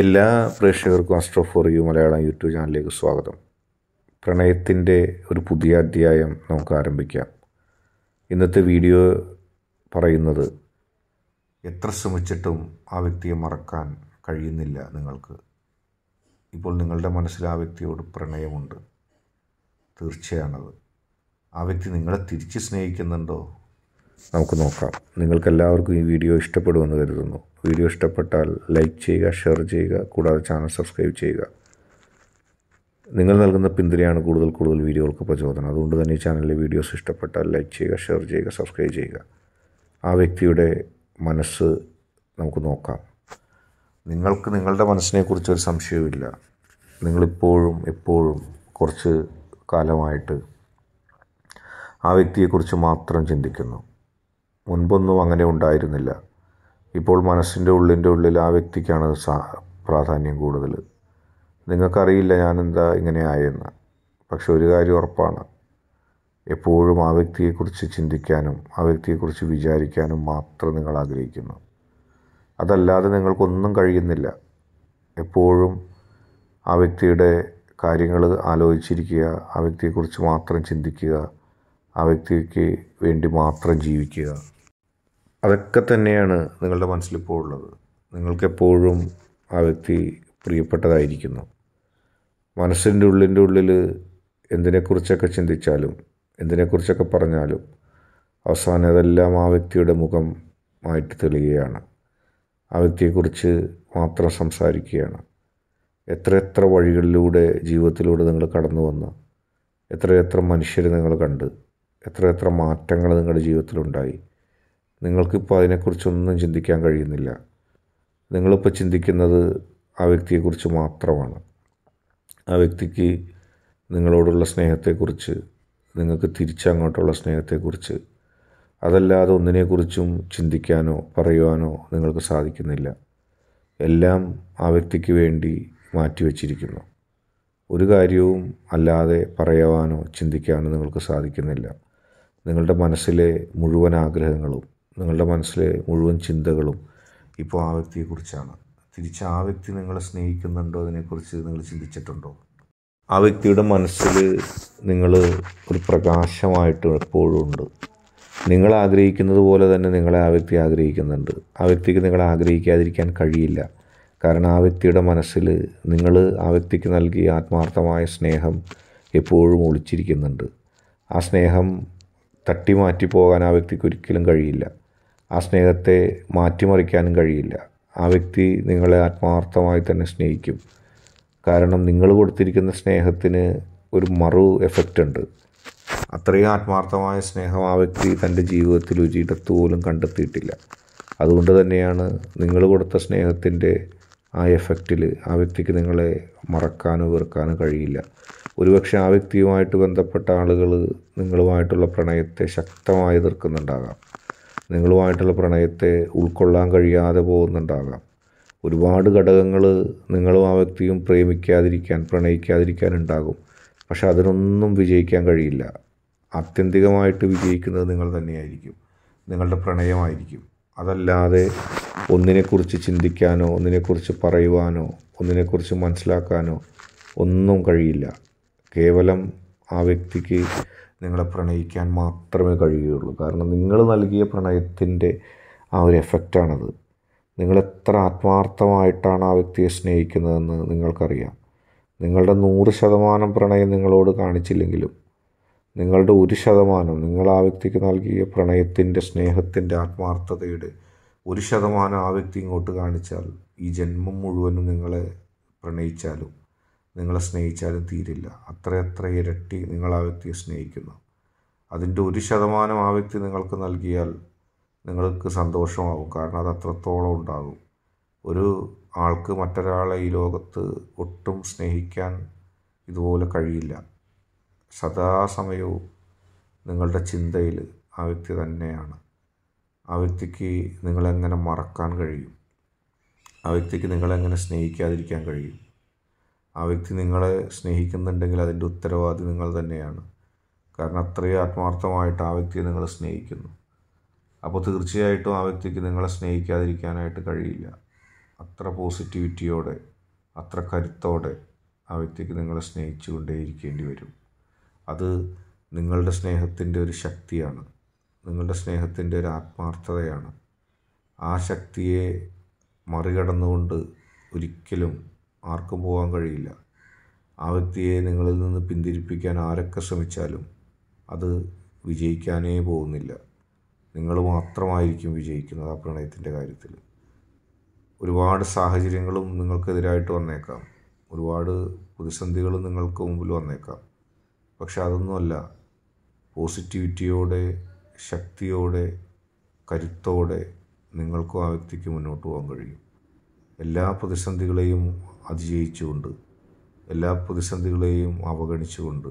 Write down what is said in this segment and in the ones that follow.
എല്ലാ പ്രേക്ഷകർക്കും astro for you Malayalam YouTube ചാനലിലേക്ക് സ്വാഗതം പ്രണയത്തിൻ്റെ ഒരു പുതിയ അധ്യായം നമുക്ക് ആരംഭിക്കാം ഇന്നത്തെ വീഡിയോ പറയുന്നത് എത്ര ശ്രമിച്ചിട്ടും ആ വ്യക്തിയെ മറക്കാൻ കഴിയുന്നില്ല നിങ്ങൾക്ക് ഇപ്പോൾ നിങ്ങളുടെ മനസ്സിൽ ആ വ്യക്തിയോട് പ്രണയമുണ്ട് തീർച്ചയാണത് ആ വ്യക്തി നിങ്ങളെ തിരിച്ച് സ്നേഹിക്കുന്നുണ്ടോ നമുക്ക് നോക്കാം നിങ്ങൾക്കെല്ലാവർക്കും ഈ വീഡിയോ ഇഷ്ടപ്പെടുമെന്ന് കരുതുന്നു വീഡിയോ ഇഷ്ടപ്പെട്ടാൽ ലൈക്ക് ചെയ്യുക ഷെയർ ചെയ്യുക കൂടാതെ ചാനൽ സബ്സ്ക്രൈബ് ചെയ്യുക നിങ്ങൾ നൽകുന്ന പിന്തിരിയാണ് കൂടുതൽ കൂടുതൽ വീഡിയോകൾക്ക് പ്രചോദനം അതുകൊണ്ട് തന്നെ ഈ ചാനലിലെ വീഡിയോസ് ഇഷ്ടപ്പെട്ടാൽ ലൈക്ക് ചെയ്യുക ഷെയർ ചെയ്യുക സബ്സ്ക്രൈബ് ചെയ്യുക ആ വ്യക്തിയുടെ മനസ്സ് നമുക്ക് നോക്കാം നിങ്ങൾക്ക് നിങ്ങളുടെ മനസ്സിനെക്കുറിച്ച് ഒരു സംശയവുമില്ല നിങ്ങളിപ്പോഴും എപ്പോഴും കുറച്ച് കാലമായിട്ട് ആ വ്യക്തിയെക്കുറിച്ച് മാത്രം ചിന്തിക്കുന്നു മുൻപൊന്നും അങ്ങനെ ഉണ്ടായിരുന്നില്ല ഇപ്പോൾ മനസ്സിൻ്റെ ഉള്ളിൻ്റെ ഉള്ളിൽ ആ വ്യക്തിക്കാണ് പ്രാധാന്യം കൂടുതൽ നിങ്ങൾക്കറിയില്ല ഞാനെന്താ ഇങ്ങനെ ആയെന്ന് പക്ഷെ ഒരു കാര്യം ഉറപ്പാണ് എപ്പോഴും ആ വ്യക്തിയെക്കുറിച്ച് ചിന്തിക്കാനും ആ വ്യക്തിയെക്കുറിച്ച് വിചാരിക്കാനും മാത്രം നിങ്ങൾ ആഗ്രഹിക്കുന്നു അതല്ലാതെ നിങ്ങൾക്കൊന്നും കഴിയുന്നില്ല എപ്പോഴും ആ വ്യക്തിയുടെ കാര്യങ്ങൾ ആലോചിച്ചിരിക്കുക ആ വ്യക്തിയെക്കുറിച്ച് മാത്രം ചിന്തിക്കുക ആ വ്യക്തിക്ക് വേണ്ടി മാത്രം ജീവിക്കുക അതൊക്കെ തന്നെയാണ് നിങ്ങളുടെ മനസ്സിലിപ്പോൾ ഉള്ളത് നിങ്ങൾക്കെപ്പോഴും ആ വ്യക്തി പ്രിയപ്പെട്ടതായിരിക്കുന്നു മനസ്സിൻ്റെ ഉള്ളിൻ്റെ ഉള്ളിൽ എന്തിനെക്കുറിച്ചൊക്കെ ചിന്തിച്ചാലും എന്തിനെക്കുറിച്ചൊക്കെ പറഞ്ഞാലും അവസാനം അതെല്ലാം ആ വ്യക്തിയുടെ മുഖം ആയിട്ട് തെളിയുകയാണ് ആ വ്യക്തിയെക്കുറിച്ച് മാത്രം സംസാരിക്കുകയാണ് എത്ര എത്ര വഴികളിലൂടെ ജീവിതത്തിലൂടെ നിങ്ങൾ കടന്നു വന്ന് എത്രയെത്ര മനുഷ്യർ നിങ്ങൾ കണ്ട് എത്രയെത്ര മാറ്റങ്ങൾ നിങ്ങളുടെ ജീവിതത്തിലുണ്ടായി നിങ്ങൾക്കിപ്പോൾ അതിനെക്കുറിച്ചൊന്നും ചിന്തിക്കാൻ കഴിയുന്നില്ല നിങ്ങളിപ്പോൾ ചിന്തിക്കുന്നത് ആ വ്യക്തിയെക്കുറിച്ച് മാത്രമാണ് ആ വ്യക്തിക്ക് നിങ്ങളോടുള്ള സ്നേഹത്തെക്കുറിച്ച് നിങ്ങൾക്ക് തിരിച്ചങ്ങോട്ടുള്ള സ്നേഹത്തെക്കുറിച്ച് അതല്ലാതെ ഒന്നിനെക്കുറിച്ചും ചിന്തിക്കാനോ പറയുവാനോ നിങ്ങൾക്ക് സാധിക്കുന്നില്ല എല്ലാം ആ വ്യക്തിക്ക് വേണ്ടി മാറ്റിവെച്ചിരിക്കുന്നു ഒരു കാര്യവും അല്ലാതെ പറയുവാനോ ചിന്തിക്കാനോ നിങ്ങൾക്ക് സാധിക്കുന്നില്ല നിങ്ങളുടെ മനസ്സിലെ മുഴുവൻ ആഗ്രഹങ്ങളും നിങ്ങളുടെ മനസ്സിലെ മുഴുവൻ ചിന്തകളും ഇപ്പോൾ ആ വ്യക്തിയെക്കുറിച്ചാണ് തിരിച്ച് ആ വ്യക്തി നിങ്ങളെ സ്നേഹിക്കുന്നുണ്ടോ അതിനെക്കുറിച്ച് നിങ്ങൾ ചിന്തിച്ചിട്ടുണ്ടോ ആ വ്യക്തിയുടെ മനസ്സിൽ നിങ്ങൾ ഒരു പ്രകാശമായിട്ട് എപ്പോഴും ഉണ്ട് നിങ്ങൾ ആഗ്രഹിക്കുന്നത് പോലെ തന്നെ നിങ്ങളെ ആ വ്യക്തി ആഗ്രഹിക്കുന്നുണ്ട് ആ വ്യക്തിക്ക് നിങ്ങളെ ആഗ്രഹിക്കാതിരിക്കാൻ കഴിയില്ല കാരണം ആ വ്യക്തിയുടെ മനസ്സിൽ നിങ്ങൾ ആ വ്യക്തിക്ക് നൽകിയ ആത്മാർത്ഥമായ സ്നേഹം എപ്പോഴും ഒളിച്ചിരിക്കുന്നുണ്ട് ആ സ്നേഹം തട്ടി മാറ്റി പോകാൻ ആ വ്യക്തിക്ക് ഒരിക്കലും കഴിയില്ല ആ സ്നേഹത്തെ മാറ്റിമറിക്കാനും കഴിയില്ല ആ വ്യക്തി നിങ്ങളെ ആത്മാർത്ഥമായി തന്നെ സ്നേഹിക്കും കാരണം നിങ്ങൾ കൊടുത്തിരിക്കുന്ന സ്നേഹത്തിന് ഒരു മറു എഫക്റ്റ് ഉണ്ട് അത്രയും ആത്മാർത്ഥമായ സ്നേഹം ആ വ്യക്തി തൻ്റെ ജീവിതത്തിൽ ഒരിടത്ത് പോലും കണ്ടെത്തിയിട്ടില്ല അതുകൊണ്ട് തന്നെയാണ് നിങ്ങൾ കൊടുത്ത സ്നേഹത്തിൻ്റെ ആ എഫക്റ്റിൽ ആ വ്യക്തിക്ക് നിങ്ങളെ മറക്കാനോ വെറുക്കാനോ കഴിയില്ല ഒരുപക്ഷെ ആ വ്യക്തിയുമായിട്ട് ബന്ധപ്പെട്ട ആളുകൾ നിങ്ങളുമായിട്ടുള്ള പ്രണയത്തെ ശക്തമായി എതിർക്കുന്നുണ്ടാകാം നിങ്ങളുമായിട്ടുള്ള പ്രണയത്തെ ഉൾക്കൊള്ളാൻ കഴിയാതെ പോകുന്നുണ്ടാകാം ഒരുപാട് ഘടകങ്ങൾ നിങ്ങളും ആ വ്യക്തിയും പ്രേമിക്കാതിരിക്കാൻ പ്രണയിക്കാതിരിക്കാൻ ഉണ്ടാകും പക്ഷെ അതിനൊന്നും വിജയിക്കാൻ കഴിയില്ല ആത്യന്തികമായിട്ട് വിജയിക്കുന്നത് നിങ്ങൾ തന്നെയായിരിക്കും നിങ്ങളുടെ പ്രണയമായിരിക്കും അതല്ലാതെ ഒന്നിനെക്കുറിച്ച് ചിന്തിക്കാനോ ഒന്നിനെക്കുറിച്ച് പറയുവാനോ ഒന്നിനെക്കുറിച്ച് മനസ്സിലാക്കാനോ ഒന്നും കഴിയില്ല കേവലം ആ വ്യക്തിക്ക് നിങ്ങളെ പ്രണയിക്കാൻ മാത്രമേ കഴിയുകയുള്ളൂ കാരണം നിങ്ങൾ നൽകിയ പ്രണയത്തിൻ്റെ ആ ഒരു എഫക്റ്റാണത് നിങ്ങളെത്ര ആത്മാർത്ഥമായിട്ടാണ് ആ വ്യക്തിയെ സ്നേഹിക്കുന്നതെന്ന് നിങ്ങൾക്കറിയാം നിങ്ങളുടെ നൂറ് ശതമാനം പ്രണയം നിങ്ങളോട് കാണിച്ചില്ലെങ്കിലും നിങ്ങളുടെ ഒരു ശതമാനം നിങ്ങൾ ആ വ്യക്തിക്ക് നൽകിയ പ്രണയത്തിൻ്റെ സ്നേഹത്തിൻ്റെ ആത്മാർത്ഥതയുടെ ഒരു ശതമാനം ആ വ്യക്തി ഇങ്ങോട്ട് കാണിച്ചാൽ ഈ ജന്മം മുഴുവനും നിങ്ങളെ പ്രണയിച്ചാലും നിങ്ങളെ സ്നേഹിച്ചാലും തീരില്ല അത്ര ഇരട്ടി നിങ്ങൾ ആ വ്യക്തിയെ സ്നേഹിക്കുന്നു അതിൻ്റെ ഒരു ശതമാനം ആ വ്യക്തി നിങ്ങൾക്ക് നൽകിയാൽ നിങ്ങൾക്ക് സന്തോഷമാകും കാരണം അത് അത്രത്തോളം ഉണ്ടാകും ഒരു ആൾക്ക് മറ്റൊരാളെ ഈ ലോകത്ത് ഒട്ടും സ്നേഹിക്കാൻ ഇതുപോലെ കഴിയില്ല സദാസമയവും നിങ്ങളുടെ ചിന്തയിൽ ആ വ്യക്തി തന്നെയാണ് ആ വ്യക്തിക്ക് നിങ്ങളെങ്ങനെ മറക്കാൻ കഴിയും ആ വ്യക്തിക്ക് നിങ്ങളെങ്ങനെ സ്നേഹിക്കാതിരിക്കാൻ കഴിയും ആ വ്യക്തി നിങ്ങളെ സ്നേഹിക്കുന്നുണ്ടെങ്കിൽ അതിൻ്റെ ഉത്തരവാദി നിങ്ങൾ തന്നെയാണ് കാരണം അത്രയും ആത്മാർത്ഥമായിട്ട് ആ വ്യക്തിയെ നിങ്ങൾ സ്നേഹിക്കുന്നു അപ്പോൾ തീർച്ചയായിട്ടും ആ വ്യക്തിക്ക് നിങ്ങളെ സ്നേഹിക്കാതിരിക്കാനായിട്ട് കഴിയില്ല അത്ര പോസിറ്റിവിറ്റിയോടെ അത്ര കരുത്തോടെ ആ വ്യക്തിക്ക് നിങ്ങളെ സ്നേഹിച്ചു കൊണ്ടേയിരിക്കേണ്ടി വരും അത് നിങ്ങളുടെ സ്നേഹത്തിൻ്റെ ഒരു ശക്തിയാണ് നിങ്ങളുടെ സ്നേഹത്തിൻ്റെ ഒരു ആത്മാർത്ഥതയാണ് ആ ശക്തിയെ മറികടന്നുകൊണ്ട് ഒരിക്കലും ആർക്കും പോകാൻ കഴിയില്ല ആ വ്യക്തിയെ നിങ്ങളിൽ നിന്ന് പിന്തിരിപ്പിക്കാൻ ആരൊക്കെ ശ്രമിച്ചാലും അത് വിജയിക്കാനേ പോകുന്നില്ല നിങ്ങൾ മാത്രമായിരിക്കും വിജയിക്കുന്നത് ആ പ്രണയത്തിൻ്റെ കാര്യത്തിൽ ഒരുപാട് സാഹചര്യങ്ങളും നിങ്ങൾക്കെതിരായിട്ട് വന്നേക്കാം ഒരുപാട് പ്രതിസന്ധികളും നിങ്ങൾക്ക് മുമ്പിൽ വന്നേക്കാം പക്ഷെ അതൊന്നുമല്ല പോസിറ്റിവിറ്റിയോടെ ശക്തിയോടെ കരുത്തോടെ നിങ്ങൾക്കും ആ വ്യക്തിക്ക് മുന്നോട്ട് പോകാൻ കഴിയും എല്ലാ പ്രതിസന്ധികളെയും അതിജയിച്ചുകൊണ്ട് എല്ലാ പ്രതിസന്ധികളെയും അവഗണിച്ചുകൊണ്ട്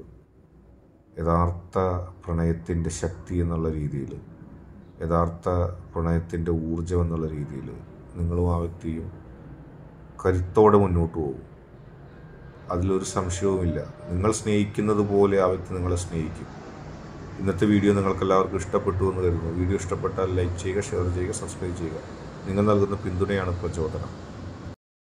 യഥാർത്ഥ പ്രണയത്തിൻ്റെ ശക്തി എന്നുള്ള രീതിയിൽ യഥാർത്ഥ പ്രണയത്തിൻ്റെ ഊർജം എന്നുള്ള രീതിയിൽ നിങ്ങളും ആ വ്യക്തിയും കരുത്തോടെ മുന്നോട്ട് പോകും അതിലൊരു സംശയവുമില്ല നിങ്ങൾ സ്നേഹിക്കുന്നത് പോലെ ആ വ്യക്തി നിങ്ങളെ സ്നേഹിക്കും ഇന്നത്തെ വീഡിയോ നിങ്ങൾക്ക് എല്ലാവർക്കും ഇഷ്ടപ്പെട്ടു എന്ന് കരുതുന്നു വീഡിയോ ഇഷ്ടപ്പെട്ടാൽ ലൈക്ക് ചെയ്യുക ഷെയർ ചെയ്യുക സബ്സ്ക്രൈബ് ചെയ്യുക നിങ്ങൾ നൽകുന്ന പിന്തുണയാണ് പ്രചോദനം